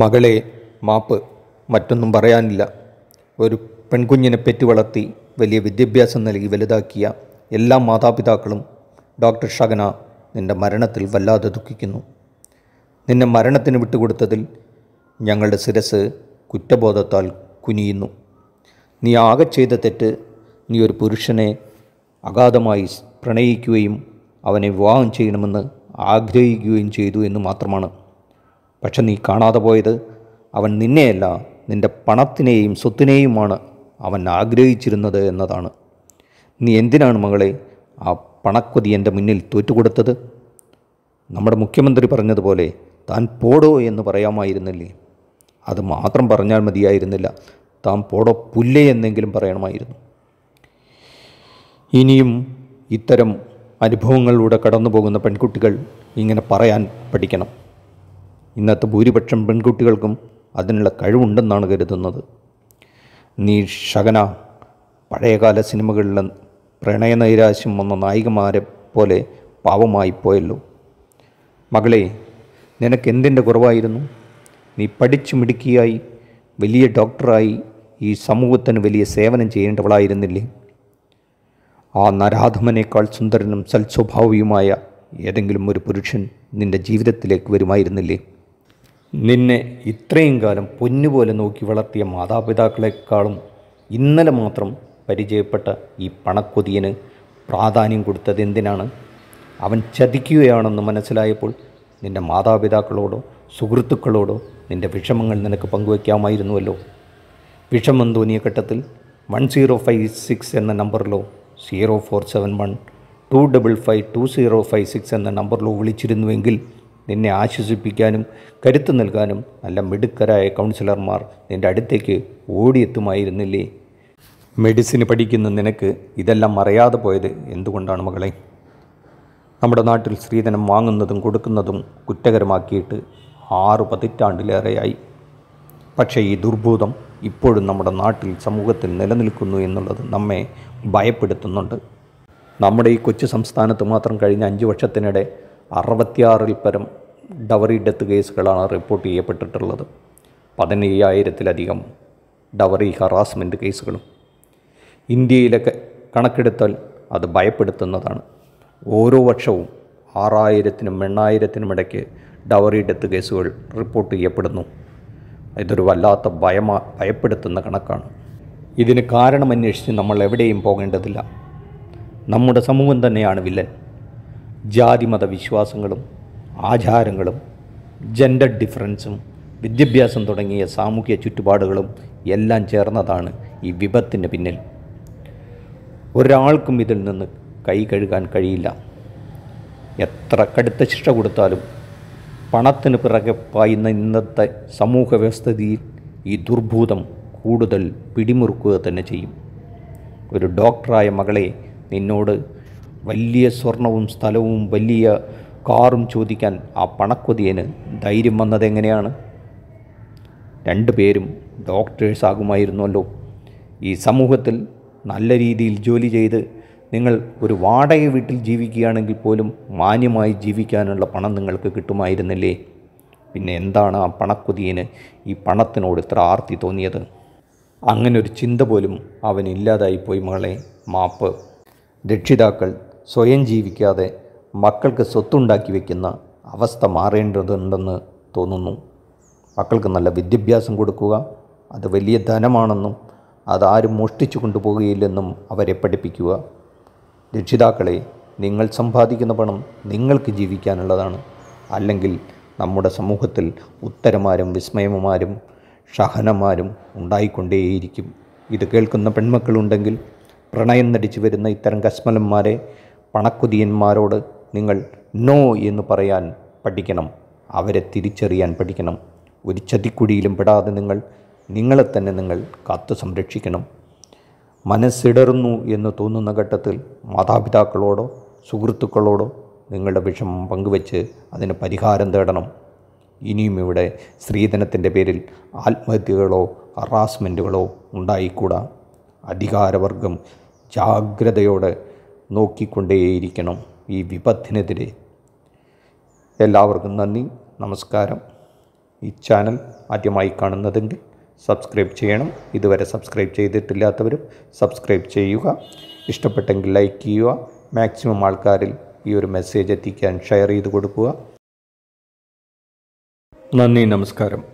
മകളെ മാപ്പ് മറ്റൊന്നും പറയാനില്ല ഒരു പെൺകുഞ്ഞിനെ പെറ്റി വളർത്തി വലിയ വിദ്യാഭ്യാസം നൽകി വലുതാക്കിയ എല്ലാ മാതാപിതാക്കളും ഡോക്ടർ ഷഗന നിൻ്റെ മരണത്തിൽ വല്ലാതെ ദുഃഖിക്കുന്നു നിന്നെ മരണത്തിന് വിട്ടുകൊടുത്തതിൽ ഞങ്ങളുടെ ശിരസ് കുറ്റബോധത്താൽ കുനിയുന്നു നീ ആകെ ചെയ്ത തെറ്റ് നീ ഒരു പുരുഷനെ അഗാധമായി പ്രണയിക്കുകയും അവനെ വിവാഹം ചെയ്യണമെന്ന് ആഗ്രഹിക്കുകയും ചെയ്തു എന്ന് മാത്രമാണ് പക്ഷെ നീ കാണാതെ പോയത് അവൻ നിന്നെയല്ല നിന്റെ പണത്തിനെയും സ്വത്തിനെയുമാണ് അവൻ ആഗ്രഹിച്ചിരുന്നത് എന്നതാണ് നീ എന്തിനാണ് മകളെ ആ പണക്കൊതി എൻ്റെ മുന്നിൽ തോറ്റുകൊടുത്തത് നമ്മുടെ മുഖ്യമന്ത്രി പറഞ്ഞതുപോലെ താൻ പോടോ എന്ന് പറയാമായിരുന്നില്ലേ അത് മാത്രം പറഞ്ഞാൽ മതിയായിരുന്നില്ല താൻ പോടോ പുല്ലേ എന്നെങ്കിലും പറയണമായിരുന്നു ഇനിയും ഇത്തരം അനുഭവങ്ങളിലൂടെ കടന്നു പോകുന്ന പെൺകുട്ടികൾ ഇങ്ങനെ പറയാൻ പഠിക്കണം ഇന്നത്തെ ഭൂരിപക്ഷം പെൺകുട്ടികൾക്കും അതിനുള്ള കഴിവുണ്ടെന്നാണ് കരുതുന്നത് നീ ഷഗന പഴയകാല സിനിമകളിലെ പ്രണയനൈരാശ്യം വന്ന നായികമാരെ പോലെ പാവമായി പോയല്ലോ മകളെ നിനക്ക് എന്തിൻ്റെ കുറവായിരുന്നു നീ പഠിച്ചു മിടുക്കിയായി വലിയ ഡോക്ടറായി ഈ സമൂഹത്തിന് വലിയ സേവനം ചെയ്യേണ്ടവളായിരുന്നില്ലേ ആ നരാധമനേക്കാൾ സുന്ദരനും സൽസ്വഭാവിയുമായ ഏതെങ്കിലും ഒരു പുരുഷൻ നിൻ്റെ ജീവിതത്തിലേക്ക് വരുമായിരുന്നില്ലേ നിന്നെ ഇത്രയും കാലം പൊന്നുപോലെ നോക്കി വളർത്തിയ മാതാപിതാക്കളെക്കാളും ഇന്നലെ മാത്രം പരിചയപ്പെട്ട ഈ പണക്കൊതിയന് പ്രാധാന്യം കൊടുത്തത് എന്തിനാണ് അവൻ ചതിക്കുകയാണെന്ന് മനസ്സിലായപ്പോൾ നിൻ്റെ മാതാപിതാക്കളോടോ സുഹൃത്തുക്കളോടോ നിൻ്റെ വിഷമങ്ങൾ നിനക്ക് പങ്കുവയ്ക്കാമായിരുന്നുവല്ലോ വിഷമം തോന്നിയ ഘട്ടത്തിൽ വൺ സീറോ ഫൈവ് സിക്സ് എന്ന നമ്പറിലോ zero four seven one two double five two zero five six എന്ന നമ്പറിലോ വിളിച്ചിരുന്നുവെങ്കിൽ നിന്നെ ആശ്വസിപ്പിക്കാനും കരുത്തു നൽകാനും നല്ല മിടുക്കരായ കൗൺസിലർമാർ നിൻ്റെ അടുത്തേക്ക് ഓടിയെത്തുമായിരുന്നില്ലേ മെഡിസിന് പഠിക്കുന്ന നിനക്ക് ഇതെല്ലാം അറിയാതെ പോയത് എന്തുകൊണ്ടാണ് മകളെ നമ്മുടെ നാട്ടിൽ സ്ത്രീധനം വാങ്ങുന്നതും കൊടുക്കുന്നതും കുറ്റകരമാക്കിയിട്ട് ആറു പതിറ്റാണ്ടിലേറെയായി പക്ഷേ ഈ ദുർഭൂതം ഇപ്പോഴും നമ്മുടെ നാട്ടിൽ സമൂഹത്തിൽ നിലനിൽക്കുന്നു എന്നുള്ളത് നമ്മെ ഭയപ്പെടുത്തുന്നുണ്ട് നമ്മുടെ ഈ കൊച്ചു സംസ്ഥാനത്ത് മാത്രം കഴിഞ്ഞ അഞ്ച് വർഷത്തിനിടെ അറുപത്തിയാറിൽ പരം ഡവറി ഡെത്ത് കേസുകളാണ് റിപ്പോർട്ട് ചെയ്യപ്പെട്ടിട്ടുള്ളത് പതിനയ്യായിരത്തിലധികം ഡവറി ഹറാസ്മെൻ്റ് കേസുകളും ഇന്ത്യയിലൊക്കെ കണക്കെടുത്താൽ അത് ഭയപ്പെടുത്തുന്നതാണ് ഓരോ വർഷവും ആറായിരത്തിനും എണ്ണായിരത്തിനും ഇടയ്ക്ക് ഡവറി ഡെത്ത് കേസുകൾ റിപ്പോർട്ട് ചെയ്യപ്പെടുന്നു ഇതൊരു വല്ലാത്ത ഭയമാ ഭയപ്പെടുത്തുന്ന കണക്കാണ് ഇതിന് കാരണം നമ്മൾ എവിടെയും പോകേണ്ടതില്ല നമ്മുടെ സമൂഹം തന്നെയാണ് വില്ലൻ ജാതിമത വിശ്വാസങ്ങളും ആചാരങ്ങളും ജെൻഡർ ഡിഫറൻസും വിദ്യാഭ്യാസം തുടങ്ങിയ സാമൂഹ്യ ചുറ്റുപാടുകളും എല്ലാം ചേർന്നതാണ് ഈ വിപത്തിന് പിന്നിൽ ഒരാൾക്കും ഇതിൽ നിന്ന് കൈ കഴുകാൻ കഴിയില്ല എത്ര കടുത്ത ശിക്ഷ കൊടുത്താലും പണത്തിന് പിറകെ പായുന്ന ഇന്നത്തെ സമൂഹ വ്യവസ്ഥിതിയിൽ ഈ ദുർഭൂതം കൂടുതൽ പിടിമുറുക്കുക തന്നെ ചെയ്യും ഒരു ഡോക്ടറായ മകളെ നിന്നോട് വലിയ സ്വർണവും സ്ഥലവും വലിയ കാറും ചോദിക്കാൻ ആ പണക്കൊതിയന് ധൈര്യം വന്നതെങ്ങനെയാണ് രണ്ടു പേരും ഡോക്ടേഴ്സ് ആകുമായിരുന്നല്ലോ ഈ സമൂഹത്തിൽ നല്ല രീതിയിൽ ജോലി ചെയ്ത് നിങ്ങൾ ഒരു വാടക വീട്ടിൽ ജീവിക്കുകയാണെങ്കിൽ പോലും മാന്യമായി ജീവിക്കാനുള്ള പണം നിങ്ങൾക്ക് കിട്ടുമായിരുന്നില്ലേ പിന്നെ എന്താണ് ആ പണക്കൊതിയന് ഈ പണത്തിനോട് ഇത്ര ആർത്തി തോന്നിയത് അങ്ങനൊരു ചിന്ത പോലും അവനില്ലാതായിപ്പോയി മകളെ മാപ്പ് രക്ഷിതാക്കൾ സ്വയം ജീവിക്കാതെ മക്കൾക്ക് സ്വത്തുണ്ടാക്കി വയ്ക്കുന്ന അവസ്ഥ മാറേണ്ടതുണ്ടെന്ന് തോന്നുന്നു മക്കൾക്ക് നല്ല വിദ്യാഭ്യാസം കൊടുക്കുക അത് വലിയ ധനമാണെന്നും അതാരും മോഷ്ടിച്ചു കൊണ്ടുപോകുകയില്ലെന്നും അവരെ പഠിപ്പിക്കുക രക്ഷിതാക്കളെ നിങ്ങൾ സമ്പാദിക്കുന്ന പണം നിങ്ങൾക്ക് ജീവിക്കാനുള്ളതാണ് അല്ലെങ്കിൽ നമ്മുടെ സമൂഹത്തിൽ ഉത്തരമാരും വിസ്മയമാരും ഷഹനമാരും ഉണ്ടായിക്കൊണ്ടേയിരിക്കും ഇത് കേൾക്കുന്ന പെൺമക്കളുണ്ടെങ്കിൽ പ്രണയം നടിച്ചു വരുന്ന ഇത്തരം കസ്മലന്മാരെ പണക്കുതിയന്മാരോട് നിങ്ങൾ നോ എന്ന് പറയാൻ പഠിക്കണം അവരെ തിരിച്ചറിയാൻ പഠിക്കണം ഒരു ചതിക്കുടിയിലും പെടാതെ നിങ്ങൾ നിങ്ങളെ തന്നെ നിങ്ങൾ കാത്തു സംരക്ഷിക്കണം മനസ്സിടറുന്നു എന്ന് തോന്നുന്ന ഘട്ടത്തിൽ മാതാപിതാക്കളോടോ സുഹൃത്തുക്കളോടോ നിങ്ങളുടെ വിഷമം പങ്കുവെച്ച് അതിന് പരിഹാരം തേടണം ഇനിയും ഇവിടെ സ്ത്രീധനത്തിൻ്റെ പേരിൽ ആത്മഹത്യകളോ ഹറാസ്മെൻറ്റുകളോ ഉണ്ടായിക്കൂടാ അധികാരവർഗം ജാഗ്രതയോടെ നോക്കിക്കൊണ്ടേയിരിക്കണം ഈ വിപത്തിനെതിരെ എല്ലാവർക്കും നന്ദി നമസ്കാരം ഈ ചാനൽ ആദ്യമായി കാണുന്നതെങ്കിൽ സബ്സ്ക്രൈബ് ചെയ്യണം ഇതുവരെ സബ്സ്ക്രൈബ് ചെയ്തിട്ടില്ലാത്തവരും സബ്സ്ക്രൈബ് ചെയ്യുക ഇഷ്ടപ്പെട്ടെങ്കിൽ ലൈക്ക് ചെയ്യുക മാക്സിമം ആൾക്കാരിൽ ഈ ഒരു മെസ്സേജ് എത്തിക്കാൻ ഷെയർ ചെയ്ത് കൊടുക്കുക നന്ദി നമസ്കാരം